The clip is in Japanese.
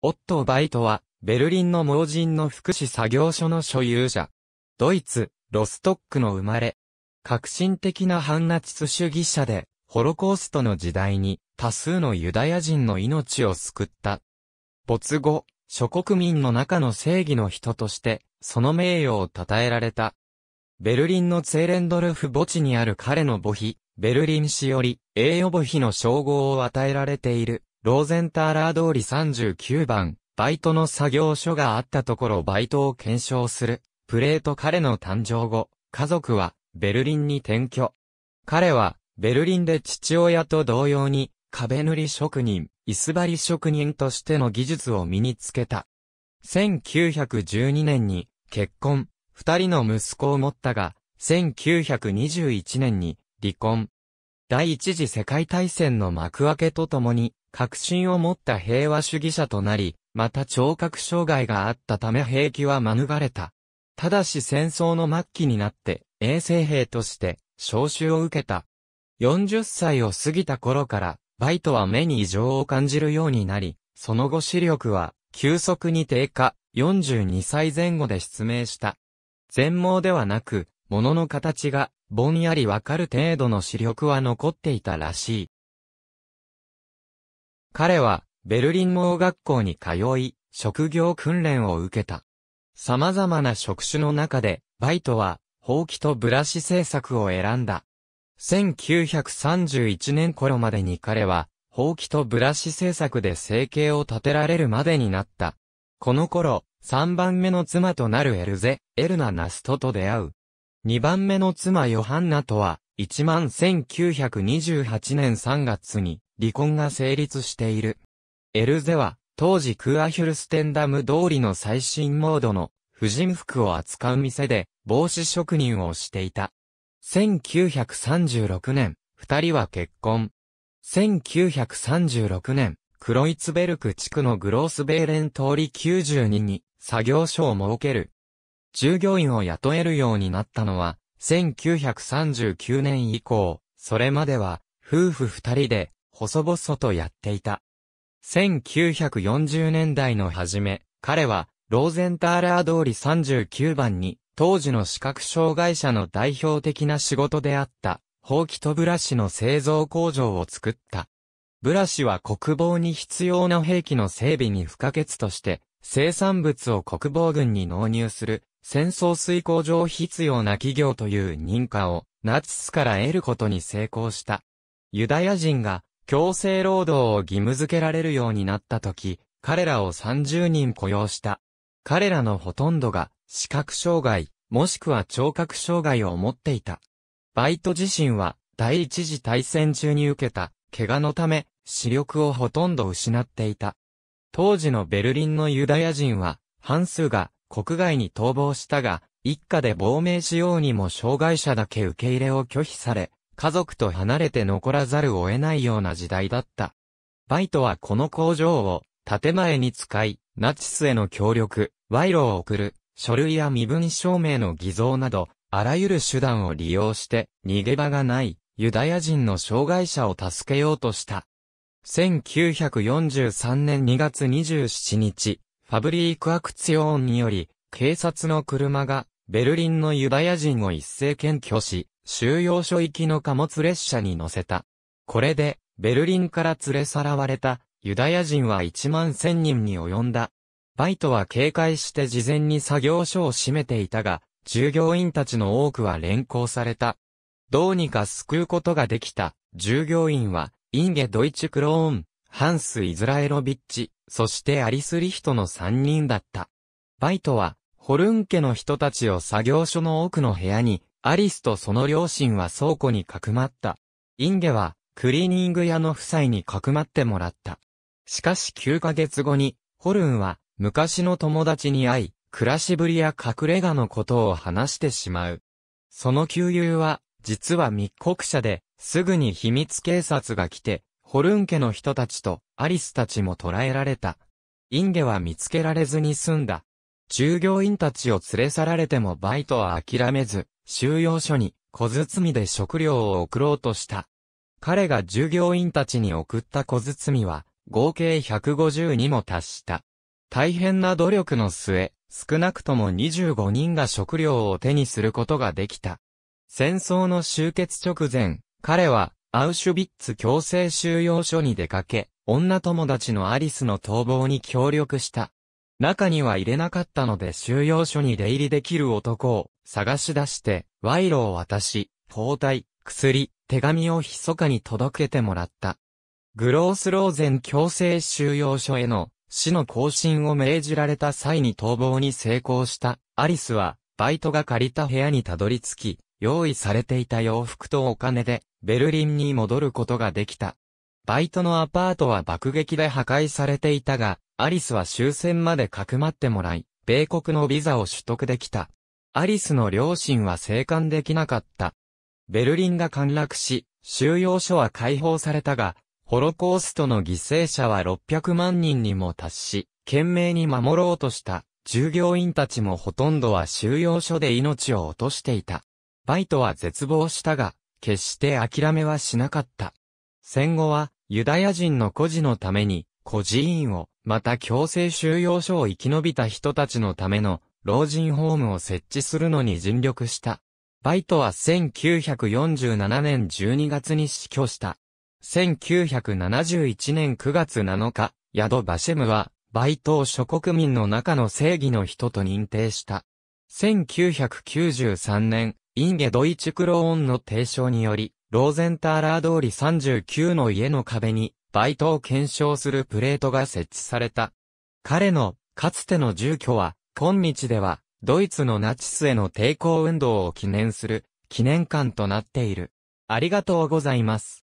オットー・バイトは、ベルリンの盲人の福祉作業所の所有者。ドイツ、ロストックの生まれ。革新的な反ナチス主義者で、ホロコーストの時代に多数のユダヤ人の命を救った。没後、諸国民の中の正義の人として、その名誉を称えられた。ベルリンのツェーレンドルフ墓地にある彼の墓碑、ベルリン氏より、栄誉墓碑の称号を与えられている。ローゼンターラー通り39番、バイトの作業所があったところバイトを検証する。プレート彼の誕生後、家族はベルリンに転居。彼はベルリンで父親と同様に壁塗り職人、椅子張り職人としての技術を身につけた。1912年に結婚、二人の息子を持ったが、1921年に離婚。第一次世界大戦の幕開けとともに、確信を持った平和主義者となり、また聴覚障害があったため兵器は免れた。ただし戦争の末期になって、衛生兵として、召集を受けた。40歳を過ぎた頃から、バイトは目に異常を感じるようになり、その後視力は、急速に低下、42歳前後で失明した。全盲ではなく、物の形が、ぼんやりわかる程度の視力は残っていたらしい。彼は、ベルリン盲学校に通い、職業訓練を受けた。様々な職種の中で、バイトは、放棄とブラシ製作を選んだ。1931年頃までに彼は、放棄とブラシ製作で生計を立てられるまでになった。この頃、3番目の妻となるエルゼ、エルナ・ナストと出会う。2番目の妻ヨハンナとは、1万1928年3月に、離婚が成立している。エルゼは、当時クアヒュルステンダム通りの最新モードの婦人服を扱う店で帽子職人をしていた。1936年、二人は結婚。1936年、クロイツベルク地区のグロースベーレン通り92に作業所を設ける。従業員を雇えるようになったのは、1939年以降、それまでは、夫婦二人で、細々とやっていた。1940年代の初め、彼は、ローゼンターラー通り39番に、当時の視覚障害者の代表的な仕事であった、ほうきとブラシの製造工場を作った。ブラシは国防に必要な兵器の整備に不可欠として、生産物を国防軍に納入する、戦争遂行上必要な企業という認可を、ナチスから得ることに成功した。ユダヤ人が、強制労働を義務付けられるようになった時、彼らを30人雇用した。彼らのほとんどが視覚障害、もしくは聴覚障害を持っていた。バイト自身は第一次大戦中に受けた怪我のため視力をほとんど失っていた。当時のベルリンのユダヤ人は半数が国外に逃亡したが、一家で亡命しようにも障害者だけ受け入れを拒否され、家族と離れて残らざるを得ないような時代だった。バイトはこの工場を建前に使い、ナチスへの協力、賄賂を送る、書類や身分証明の偽造など、あらゆる手段を利用して、逃げ場がない、ユダヤ人の障害者を助けようとした。1943年2月27日、ファブリーク・アクツヨーンにより、警察の車が、ベルリンのユダヤ人を一斉検挙し、収容所行きの貨物列車に乗せた。これで、ベルリンから連れさらわれた、ユダヤ人は1万1000人に及んだ。バイトは警戒して事前に作業所を閉めていたが、従業員たちの多くは連行された。どうにか救うことができた、従業員は、インゲ・ドイチ・クローン、ハンス・イズラエロビッチ、そしてアリス・リヒトの3人だった。バイトは、ホルン家の人たちを作業所の奥の部屋にアリスとその両親は倉庫にかくまった。インゲは、クリーニング屋の夫妻にかくまってもらった。しかし9ヶ月後に、ホルンは、昔の友達に会い、暮らしぶりや隠れ家のことを話してしまう。その旧友は、実は密告者で、すぐに秘密警察が来て、ホルン家の人たちとアリスたちも捕らえられた。インゲは見つけられずに済んだ。従業員たちを連れ去られてもバイトは諦めず、収容所に小包で食料を送ろうとした。彼が従業員たちに送った小包は、合計150にも達した。大変な努力の末、少なくとも25人が食料を手にすることができた。戦争の終結直前、彼は、アウシュビッツ強制収容所に出かけ、女友達のアリスの逃亡に協力した。中には入れなかったので収容所に出入りできる男を探し出して、賄賂を渡し、包帯、薬、手紙を密かに届けてもらった。グロースローゼン強制収容所への死の更新を命じられた際に逃亡に成功したアリスは、バイトが借りた部屋にたどり着き、用意されていた洋服とお金でベルリンに戻ることができた。バイトのアパートは爆撃で破壊されていたが、アリスは終戦までかくまってもらい、米国のビザを取得できた。アリスの両親は生還できなかった。ベルリンが陥落し、収容所は解放されたが、ホロコーストの犠牲者は600万人にも達し、懸命に守ろうとした従業員たちもほとんどは収容所で命を落としていた。バイトは絶望したが、決して諦めはしなかった。戦後は、ユダヤ人の孤児のために、孤児院を、また強制収容所を生き延びた人たちのための、老人ホームを設置するのに尽力した。バイトは1947年12月に死去した。1971年9月7日、ヤド・バシェムは、バイトを諸国民の中の正義の人と認定した。1993年、インゲ・ドイチクローンの提唱により、ローゼンターラー通り39の家の壁に、バイトを検証するプレートが設置された。彼の、かつての住居は、今日では、ドイツのナチスへの抵抗運動を記念する、記念館となっている。ありがとうございます。